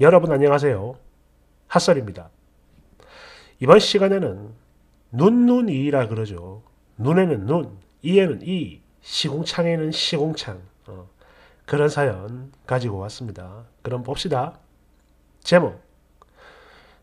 여러분 안녕하세요. 핫설입니다. 이번 시간에는 눈눈이라 그러죠. 눈에는 눈, 이에는 이, 시공창에는 시공창 어, 그런 사연 가지고 왔습니다. 그럼 봅시다. 제목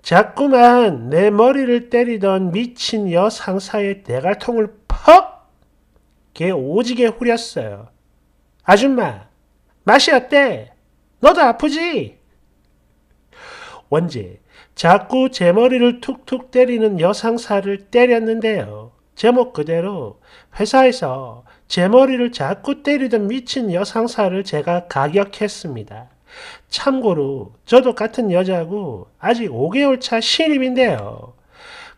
자꾸만 내 머리를 때리던 미친 여상사의 대갈통을 퍽! 개 오지게 후렸어요. 아줌마, 맛이 어때? 너도 아프지? 원지. 자꾸 제 머리를 툭툭 때리는 여상사를 때렸는데요. 제목 그대로 회사에서 제 머리를 자꾸 때리던 미친 여상사를 제가 가격했습니다. 참고로 저도 같은 여자고 아직 5개월 차 신입인데요.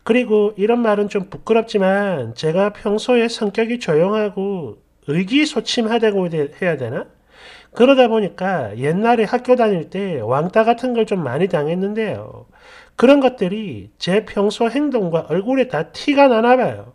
그리고 이런 말은 좀 부끄럽지만 제가 평소에 성격이 조용하고 의기소침하다고 해야 되나? 그러다 보니까 옛날에 학교 다닐 때 왕따 같은 걸 좀 많이 당했는데요. 그런 것들이 제 평소 행동과 얼굴에 다 티가 나나 봐요.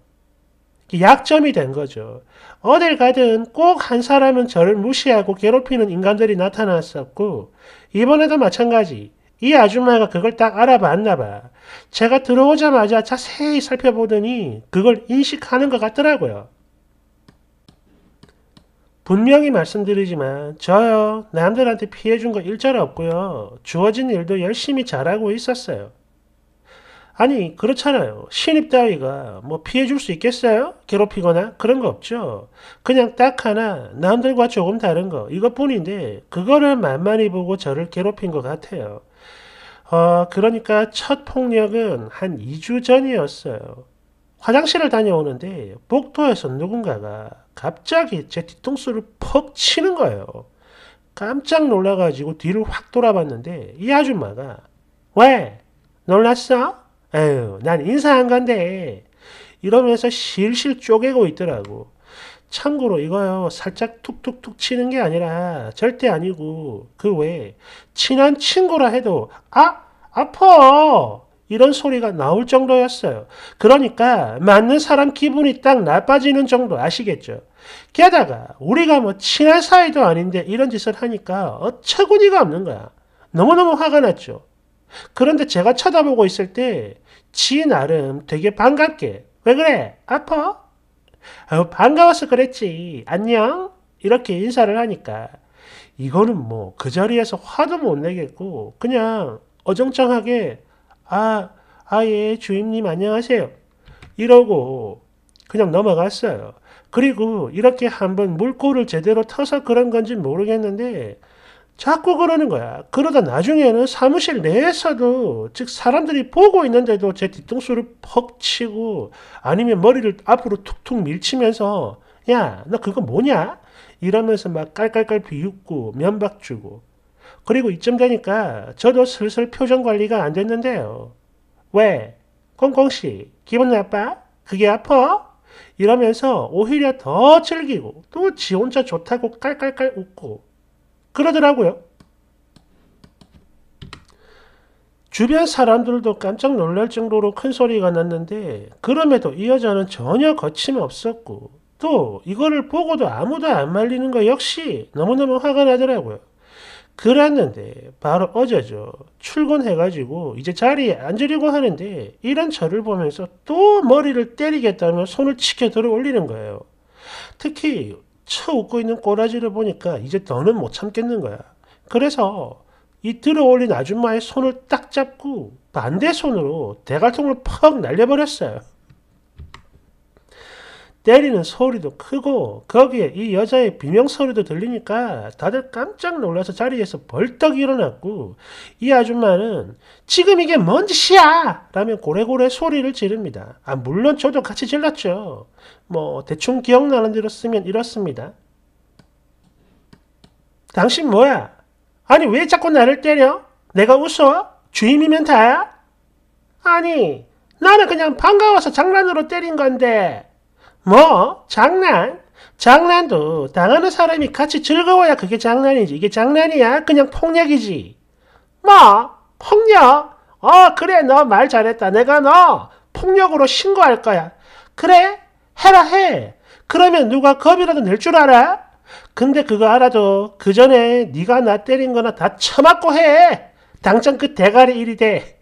약점이 된 거죠. 어딜 가든 꼭 한 사람은 저를 무시하고 괴롭히는 인간들이 나타났었고, 이번에도 마찬가지. 이 아줌마가 그걸 딱 알아봤나 봐. 제가 들어오자마자 자세히 살펴보더니 그걸 인식하는 것 같더라고요. 분명히 말씀드리지만 저요 남들한테 피해준 거 일절 없고요. 주어진 일도 열심히 잘하고 있었어요. 아니 그렇잖아요. 신입 따위가 뭐 피해줄 수 있겠어요? 괴롭히거나 그런 거 없죠. 그냥 딱 하나 남들과 조금 다른 거 이것뿐인데 그거를 만만히 보고 저를 괴롭힌 것 같아요. 어, 그러니까 첫 폭력은 한 2주 전이었어요. 화장실을 다녀오는데 복도에서 누군가가 갑자기 제 뒤통수를 퍽 치는 거예요. 깜짝 놀라가지고 뒤를 확 돌아봤는데 이 아줌마가 왜? 놀랐어? 에휴 난인사안 간대 이러면서 실실 쪼개고 있더라고. 참고로 이거요 살짝 툭툭툭 치는 게 아니라 절대 아니고 그 외에 친한 친구라 해도 아 아퍼 이런 소리가 나올 정도였어요. 그러니까 맞는 사람 기분이 딱 나빠지는 정도 아시겠죠? 게다가 우리가 뭐 친한 사이도 아닌데 이런 짓을 하니까 어처구니가 없는 거야. 너무너무 화가 났죠. 그런데 제가 쳐다보고 있을 때지 나름 되게 반갑게 왜 그래? 아파? 아 반가워서 그랬지. 안녕? 이렇게 인사를 하니까 이거는 뭐 그 자리에서 화도 못 내겠고 그냥 어정쩡하게 아, 아예 주임님 안녕하세요. 이러고 그냥 넘어갔어요. 그리고 이렇게 한번 물꼬를 제대로 터서 그런 건지 모르겠는데 자꾸 그러는 거야. 그러다 나중에는 사무실 내에서도 즉 사람들이 보고 있는데도 제 뒤통수를 퍽 치고 아니면 머리를 앞으로 툭툭 밀치면서 야, 너 그거 뭐냐? 이러면서 막 깔깔깔 비웃고 면박 주고 그리고 이쯤 되니까 저도 슬슬 표정 관리가 안 됐는데요. 왜? 꽁꽁씨 기분 나빠? 그게 아파? 이러면서 오히려 더 즐기고 또 지 혼자 좋다고 깔깔깔 웃고 그러더라고요. 주변 사람들도 깜짝 놀랄 정도로 큰 소리가 났는데 그럼에도 이 여자는 전혀 거침없었고 또 이거를 보고도 아무도 안 말리는 거 역시 너무너무 화가 나더라고요. 그랬는데 바로 어제죠. 출근해가지고 이제 자리에 앉으려고 하는데 이런 저를 보면서 또 머리를 때리겠다며 손을 치켜 들어 올리는 거예요. 특히 쳐 웃고 있는 꼬라지를 보니까 이제 더는 못 참겠는 거야. 그래서 이 들어 올린 아줌마의 손을 딱 잡고 반대 손으로 대갈통을 퍽 날려버렸어요. 때리는 소리도 크고 거기에 이 여자의 비명 소리도 들리니까 다들 깜짝 놀라서 자리에서 벌떡 일어났고 이 아줌마는 지금 이게 뭔 짓이야! 라며 고래고래 소리를 지릅니다. 아 물론 저도 같이 질렀죠. 뭐 대충 기억나는 대로 쓰면 이렇습니다. 당신 뭐야? 아니 왜 자꾸 나를 때려? 내가 웃어? 주임이면 다야? 아니 나는 그냥 반가워서 장난으로 때린 건데 뭐? 장난? 장난도 당하는 사람이 같이 즐거워야 그게 장난이지. 이게 장난이야? 그냥 폭력이지. 뭐? 폭력? 어, 그래, 너 말 잘했다. 내가 너 폭력으로 신고할 거야. 그래? 해라, 해. 그러면 누가 겁이라도 낼 줄 알아? 근데 그거 알아도 그 전에 네가 나 때린 거나 다 처맞고 해. 당장 그 대가리 일이 돼.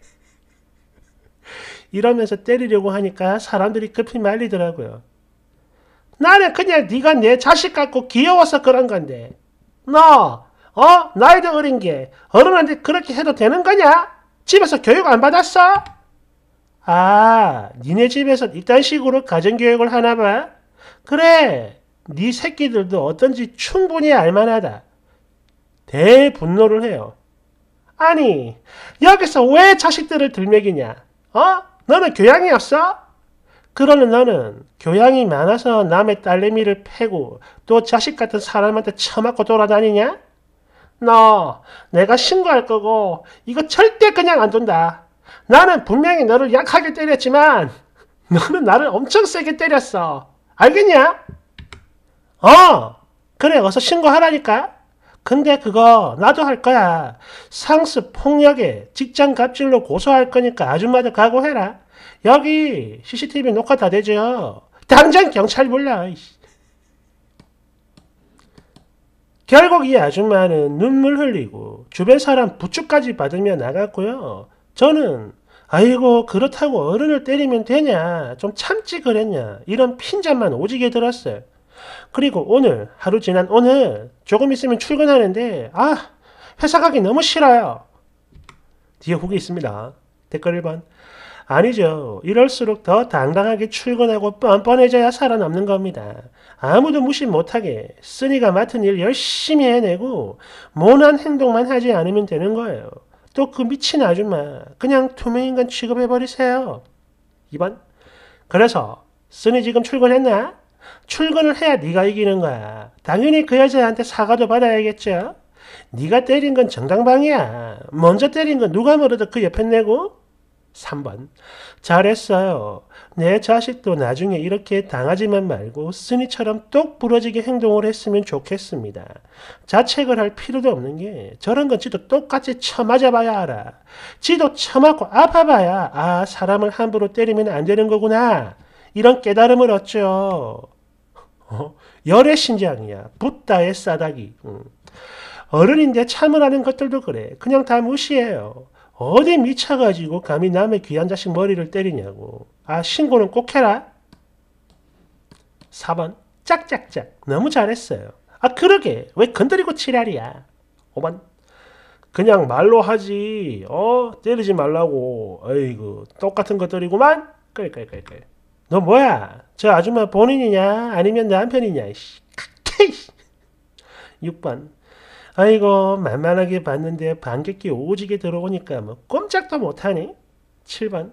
이러면서 때리려고 하니까 사람들이 급히 말리더라고요. 나는 그냥 네가 내 자식 같고 귀여워서 그런 건데 너 어? 나이도 어린 게 어른한테 그렇게 해도 되는 거냐? 집에서 교육 안 받았어? 아, 니네 집에서 이딴 식으로 가정교육을 하나 봐? 그래, 네 새끼들도 어떤지 충분히 알만하다. 대분노를 해요. 아니, 여기서 왜 자식들을 들먹이냐? 어? 너는 교양이 없어? 그러는 나는 교양이 많아서 남의 딸내미를 패고 또 자식 같은 사람한테 처맞고 돌아다니냐? 너 내가 신고할 거고 이거 절대 그냥 안 돈다. 나는 분명히 너를 약하게 때렸지만 너는 나를 엄청 세게 때렸어. 알겠냐? 어! 그래 어서 신고하라니까. 근데 그거 나도 할 거야. 상습 폭력에 직장 갑질로 고소할 거니까 아줌마도 각오해라. 여기 CCTV 녹화 다 되죠. 당장 경찰 불러. 결국 이 아줌마는 눈물 흘리고 주변 사람 부축까지 받으며 나갔고요. 저는 아이고 그렇다고 어른을 때리면 되냐 좀 참지 그랬냐 이런 핀잔만 오지게 들었어요. 그리고 오늘 하루 지난 오늘 조금 있으면 출근하는데 아 회사 가기 너무 싫어요. 뒤에 후기 있습니다. 댓글 1번 아니죠. 이럴수록 더 당당하게 출근하고 뻔뻔해져야 살아남는 겁니다. 아무도 무시 못하게 쓰니가 맡은 일 열심히 해내고 모난 행동만 하지 않으면 되는 거예요. 또 그 미친 아줌마 그냥 투명인간 취급해버리세요. 2번 그래서 쓰니 지금 출근했나? 출근을 해야 네가 이기는 거야. 당연히 그 여자한테 사과도 받아야겠죠. 네가 때린 건 정당방위야. 먼저 때린 건 누가 물어도 그 옆에 내고 3번. 잘했어요. 내 자식도 나중에 이렇게 당하지만 말고 스니처럼 똑 부러지게 행동을 했으면 좋겠습니다. 자책을 할 필요도 없는 게 저런 건 지도 똑같이 쳐맞아봐야 알아. 지도 쳐맞고 아파봐야 아 사람을 함부로 때리면 안 되는 거구나. 이런 깨달음을 얻죠. 어? 열의 신장이야. 붓다의 싸다기. 음. 어른인데 참으라는 것들도 그래. 그냥 다 무시해요. 어디 미쳐가지고 감히 남의 귀한 자식 머리를 때리냐고. 아, 신고는 꼭 해라. 4번. 짝짝짝. 너무 잘했어요. 아, 그러게. 왜 건드리고 치랄이야. 5번. 그냥 말로 하지. 어? 때리지 말라고. 아이고, 똑같은 것들이구만. 그래, 그래, 너 뭐야? 저 아줌마 본인이냐? 아니면 남편이냐? 씨. 6번. 아이고 만만하게 봤는데 반격기 오지게 들어오니까 뭐 꼼짝도 못하니? 7번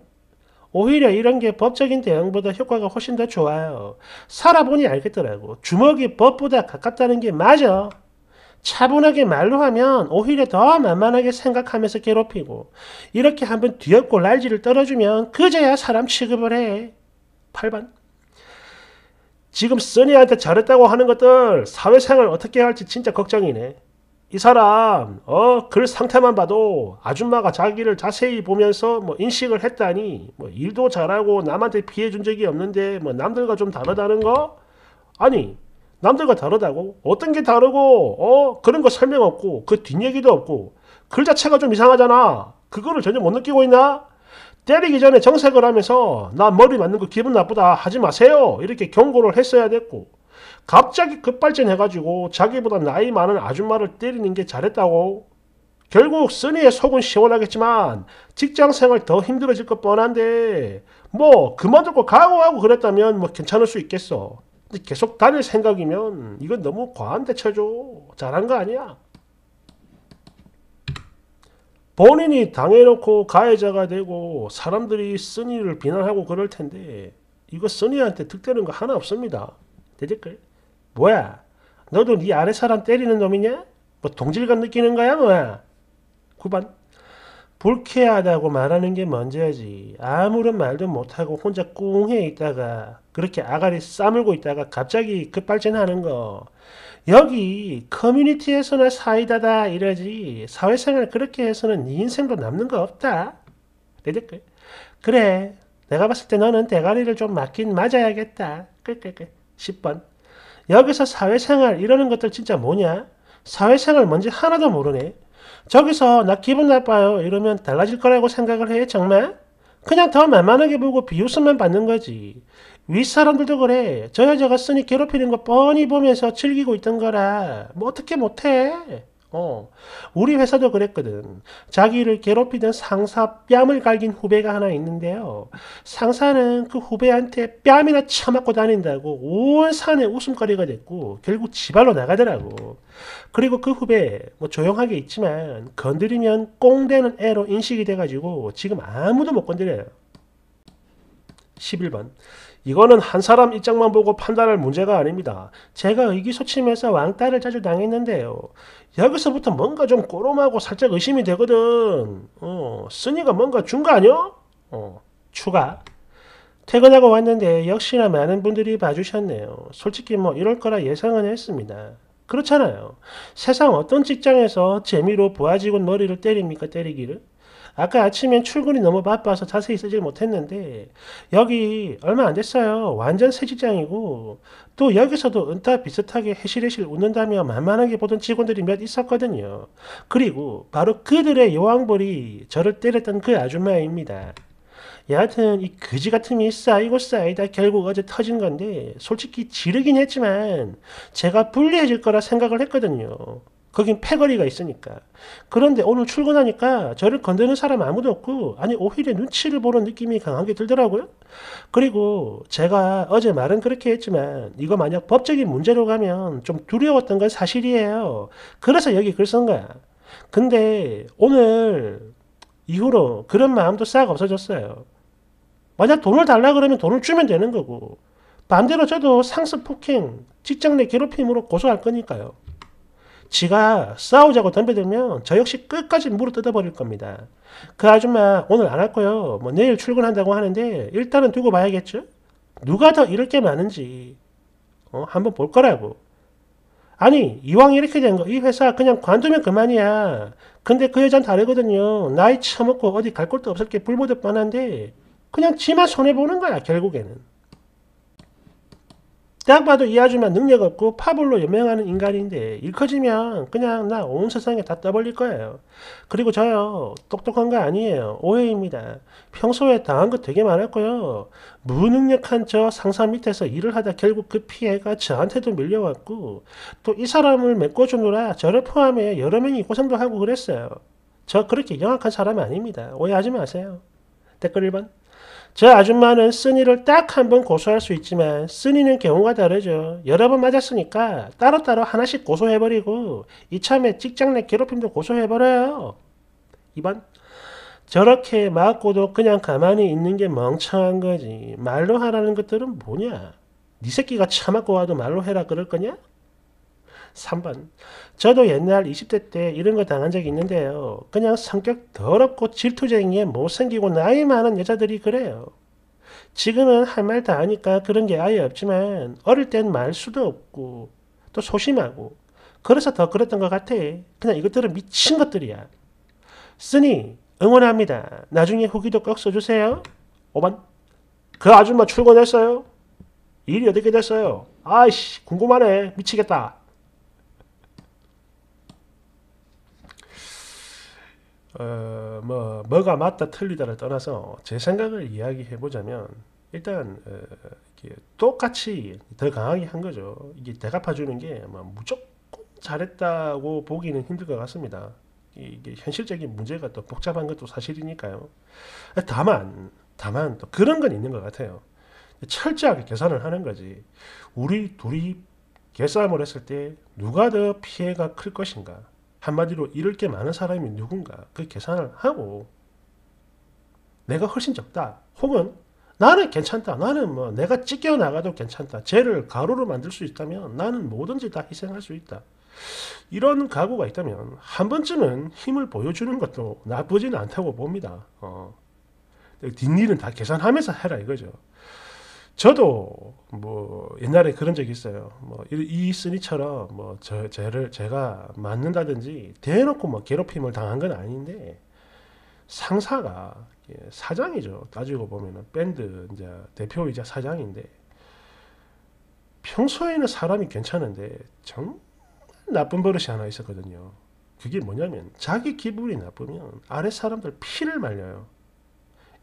오히려 이런 게 법적인 대응보다 효과가 훨씬 더 좋아요. 살아보니 알겠더라고. 주먹이 법보다 가깝다는 게 맞아. 차분하게 말로 하면 오히려 더 만만하게 생각하면서 괴롭히고 이렇게 한번 뒤엎고 날지를 떨어주면 그제야 사람 취급을 해. 8번 지금 써니한테 잘했다고 하는 것들 사회생활 어떻게 할지 진짜 걱정이네. 이 사람 어글 상태만 봐도 아줌마가 자기를 자세히 보면서 뭐 인식을 했다니 뭐 일도 잘하고 남한테 피해 준 적이 없는데 뭐 남들과 좀 다르다는 거 아니 남들과 다르다고 어떤 게 다르고 어 그런 거 설명 없고 그 뒷얘기도 없고 글 자체가 좀 이상하잖아 그거를 전혀 못 느끼고 있나 때리기 전에 정색을 하면서 나 머리 맞는 거 기분 나쁘다 하지 마세요 이렇게 경고를 했어야 됐고 갑자기 급발전해가지고 자기보다 나이 많은 아줌마를 때리는 게 잘했다고. 결국 쓰니의 속은 시원하겠지만 직장생활 더 힘들어질 것 뻔한데 뭐 그만두고 각오하고 그랬다면 뭐 괜찮을 수 있겠어. 근데 계속 다닐 생각이면 이건 너무 과한 대처죠. 잘한 거 아니야. 본인이 당해놓고 가해자가 되고 사람들이 쓰니를 비난하고 그럴 텐데 이거 쓰니한테 득되는 거 하나 없습니다. 되대까요 뭐야? 너도 네 아래 사람 때리는 놈이냐? 뭐 동질감 느끼는 거야 뭐야? 9번 불쾌하다고 말하는 게 먼저지 야 아무런 말도 못하고 혼자 꿍해 있다가 그렇게 아가리 싸물고 있다가 갑자기 급발진하는 거 여기 커뮤니티에서나 사이다다 이러지 사회생활 그렇게 해서는 네 인생도 남는 거 없다 내 댓글 그래 내가 봤을 때 너는 대가리를 좀 맞긴 맞아야겠다 10번 여기서 사회생활 이러는 것들 진짜 뭐냐? 사회생활 뭔지 하나도 모르네. 저기서 나 기분 나빠요 이러면 달라질 거라고 생각을 해 정말? 그냥 더 만만하게 보고 비웃음만 받는 거지. 윗사람들도 그래. 저 여자가 쓰니 괴롭히는 거 뻔히 보면서 즐기고 있던 거라. 뭐 어떻게 못해? 어, 우리 회사도 그랬거든. 자기를 괴롭히던 상사 뺨을 갈긴 후배가 하나 있는데요. 상사는 그 후배한테 뺨이나 쳐맞고 다닌다고 온 산에 웃음거리가 됐고 결국 지발로 나가더라고. 그리고 그 후배 뭐 조용하게 있지만 건드리면 꽁대는 애로 인식이 돼가지고 지금 아무도 못 건드려요. 11번 이거는 한 사람 입장만 보고 판단할 문제가 아닙니다. 제가 의기소침해서 왕따를 자주 당했는데요. 여기서부터 뭔가 좀 꼬롬하고 살짝 의심이 되거든. 어, 쓰니가 뭔가 준 거 아니요? 어, 추가. 퇴근하고 왔는데 역시나 많은 분들이 봐주셨네요. 솔직히 뭐 이럴 거라 예상은 했습니다. 그렇잖아요. 세상 어떤 직장에서 재미로 보아지군 머리를 때립니까? 때리기를? 아까 아침엔 출근이 너무 바빠서 자세히 쓰질 못했는데 여기 얼마 안 됐어요. 완전 새 직장이고 또 여기서도 은타 비슷하게 해실해실 웃는다며 만만하게 보던 직원들이 몇 있었거든요. 그리고 바로 그들의 여왕벌이 저를 때렸던 그 아줌마입니다. 여하튼 이 그지 같음이 쌓이고 쌓이다 결국 어제 터진 건데 솔직히 지르긴 했지만 제가 불리해질 거라 생각을 했거든요. 거긴 패거리가 있으니까. 그런데 오늘 출근하니까 저를 건드는 사람 아무도 없고, 아니, 오히려 눈치를 보는 느낌이 강하게 들더라고요. 그리고 제가 어제 말은 그렇게 했지만, 이거 만약 법적인 문제로 가면 좀 두려웠던 건 사실이에요. 그래서 여기 글 쓴 거야. 근데 오늘 이후로 그런 마음도 싹 없어졌어요. 만약 돈을 달라 그러면 돈을 주면 되는 거고, 반대로 저도 상습 폭행, 직장 내 괴롭힘으로 고소할 거니까요. 지가 싸우자고 덤벼들면 저 역시 끝까지 물릎 뜯어버릴 겁니다. 그 아줌마 오늘 안왔고요뭐 내일 출근한다고 하는데 일단은 두고 봐야겠죠. 누가 더 이럴 게 많은지 어, 한번 볼 거라고. 아니 이왕 이렇게 된 거 이 회사 그냥 관두면 그만이야. 근데 그 여잔 다르거든요. 나이 처먹고 어디 갈 곳도 없을 게 불보듯 뻔한데 그냥 지만 손해보는 거야 결국에는. 딱 봐도 이 아줌마 능력 없고 파벌로 연명하는 인간인데 일 커지면 그냥 나 온 세상에 다 떠벌릴 거예요. 그리고 저요 똑똑한 거 아니에요. 오해입니다. 평소에 당한 거 되게 많았고요. 무능력한 저 상사 밑에서 일을 하다 결국 그 피해가 저한테도 밀려왔고 또 이 사람을 메꿔주느라 저를 포함해 여러 명이 고생도 하고 그랬어요. 저 그렇게 영악한 사람 아닙니다. 오해하지 마세요. 댓글 1번 저 아줌마는 쓰니를 딱 한 번 고소할 수 있지만 쓰니는 경우가 다르죠. 여러 번 맞았으니까 따로따로 하나씩 고소해버리고 이참에 직장 내 괴롭힘도 고소해버려요. 2번 저렇게 맞고도 그냥 가만히 있는 게 멍청한 거지. 말로 하라는 것들은 뭐냐? 네 새끼가 참았고 와도 말로 해라 그럴 거냐? 3번 저도 옛날 20대 때 이런 거 당한 적이 있는데요. 그냥 성격 더럽고 질투쟁이에 못생기고 나이 많은 여자들이 그래요. 지금은 할 말 다 하니까 그런 게 아예 없지만 어릴 땐 말수도 없고 또 소심하고 그래서 더 그랬던 것 같아. 그냥 이것들은 미친 것들이야. 쓰니 응원합니다. 나중에 후기도 꼭 써주세요. 5번 그 아줌마 출근했어요? 일이 어떻게 됐어요? 아이씨 궁금하네 미치겠다. 어, 뭐 뭐가 맞다 틀리다를 떠나서 제 생각을 이야기해 보자면 일단 어, 똑같이 더 강하게 한 거죠. 이게 대갚아 주는 게 뭐 무조건 잘했다고 보기는 힘들 것 같습니다. 이게 현실적인 문제가 또 복잡한 것도 사실이니까요. 다만 다만 또 그런 건 있는 것 같아요. 철저하게 계산을 하는 거지. 우리 둘이 개싸을 했을 때 누가 더 피해가 클 것인가? 한마디로 잃을 게 많은 사람이 누군가 그 계산을 하고 내가 훨씬 적다 혹은 나는 괜찮다 나는 뭐 내가 찢겨 나가도 괜찮다 죄를 가루로 만들 수 있다면 나는 뭐든지 다 희생할 수 있다 이런 각오가 있다면 한 번쯤은 힘을 보여주는 것도 나쁘지는 않다고 봅니다 어. 뒷일은 다 계산하면서 해라 이거죠 저도 뭐 옛날에 그런 적이 있어요. 뭐 이스니처럼 뭐 저, 를 제가 맞는다든지 대놓고 뭐 괴롭힘을 당한 건 아닌데 상사가 사장이죠. 따지고 보면은 밴드 이제 대표이자 사장인데 평소에는 사람이 괜찮은데 정말 나쁜 버릇이 하나 있었거든요. 그게 뭐냐면 자기 기분이 나쁘면 아래 사람들 피를 말려요.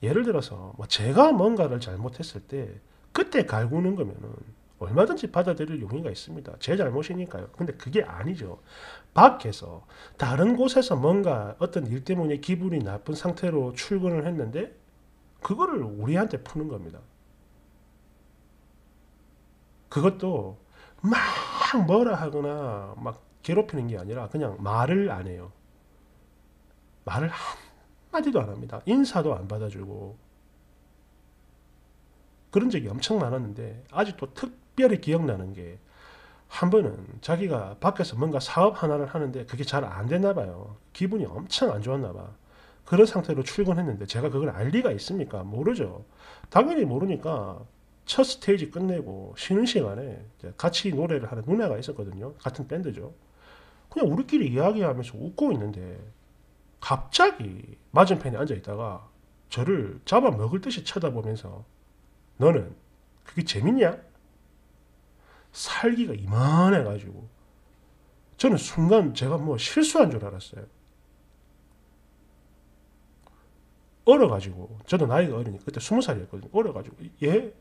예를 들어서 뭐 제가 뭔가를 잘못했을 때 그때 갈구는 거면은 얼마든지 받아들일 용의가 있습니다. 제 잘못이니까요. 근데 그게 아니죠. 밖에서 다른 곳에서 뭔가 어떤 일 때문에 기분이 나쁜 상태로 출근을 했는데 그거를 우리한테 푸는 겁니다. 그것도 막 뭐라 하거나 막 괴롭히는 게 아니라 그냥 말을 안 해요. 말을 한마디도 안 합니다. 인사도 안 받아주고 그런 적이 엄청 많았는데 아직도 특별히 기억나는 게 한 번은 자기가 밖에서 뭔가 사업 하나를 하는데 그게 잘 안 됐나 봐요. 기분이 엄청 안 좋았나 봐. 그런 상태로 출근했는데 제가 그걸 알 리가 있습니까? 모르죠. 당연히 모르니까 첫 스테이지 끝내고 쉬는 시간에 같이 노래를 하는 누나가 있었거든요. 같은 밴드죠. 그냥 우리끼리 이야기하면서 웃고 있는데 갑자기 맞은편에 앉아 있다가 저를 잡아먹을 듯이 쳐다보면서 너는 그게 재밌냐? 살기가 이만해가지고 저는 순간 제가 뭐 실수한 줄 알았어요. 어려가지고 저도 나이가 어리니 그때 스무 살이었거든요. 어려가지고 예?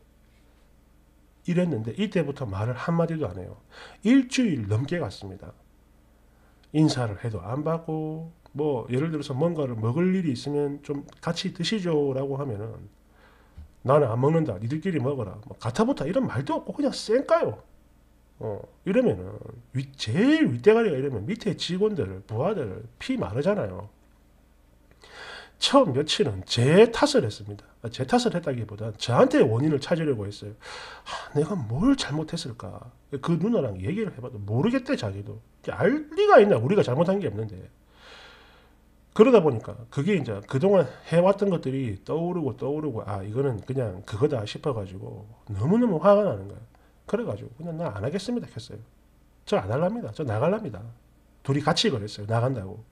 이랬는데 이때부터 말을 한마디도 안 해요. 일주일 넘게 갔습니다. 인사를 해도 안 받고 뭐 예를 들어서 뭔가를 먹을 일이 있으면 좀 같이 드시죠 라고 하면은 나는 안 먹는다. 니들끼리 먹어라. 뭐 가타부타 이런 말도 없고 그냥 쌩까요. 어, 이러면은 위, 제일 윗대가리가 이러면 밑에 직원들, 부하들 피 마르잖아요. 처음 며칠은 제 탓을 했습니다. 아, 제 탓을 했다기보단 저한테 원인을 찾으려고 했어요. 아, 내가 뭘 잘못했을까? 그 누나랑 얘기를 해봐도 모르겠대 자기도. 알 리가 있나? 우리가 잘못한 게 없는데. 그러다 보니까 그게 이제 그동안 해왔던 것들이 떠오르고 떠오르고 아 이거는 그냥 그거다 싶어가지고 너무너무 화가 나는 거예요. 그래가지고 그냥 나 안 하겠습니다 했어요. 저 안 할랍니다. 저 나갈랍니다. 둘이 같이 그랬어요. 나간다고.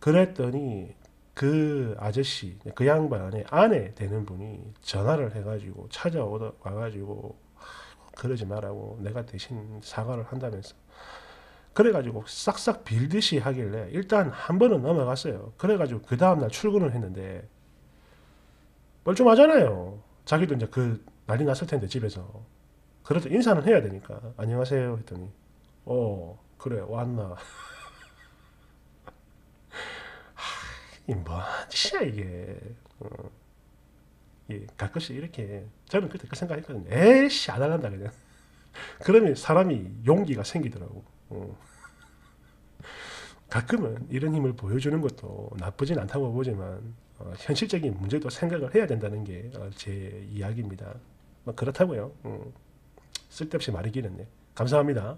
그랬더니 그 아저씨, 그 양반의 아내 되는 분이 전화를 해가지고 찾아와가지고 그러지 말라고 내가 대신 사과를 한다면서 그래가지고 싹싹 빌듯이 하길래 일단 한 번은 넘어갔어요. 그래가지고 그 다음날 출근을 했는데 멀쩡하잖아요. 자기도 이제 그 난리 났을 텐데 집에서. 그래도 인사는 해야 되니까 안녕하세요 했더니 어 그래 왔나 이뭔 짓야 이게 어. 예, 가끔씩 이렇게 저는 그때 그 생각했거든요 에이씨 안 할란다 그냥 그러면 사람이 용기가 생기더라고 어. 가끔은 이런 힘을 보여주는 것도 나쁘진 않다고 보지만 어, 현실적인 문제도 생각을 해야 된다는 게제 어, 이야기입니다. 그렇다고요. 음. 쓸데없이 말이 길었네. 감사합니다.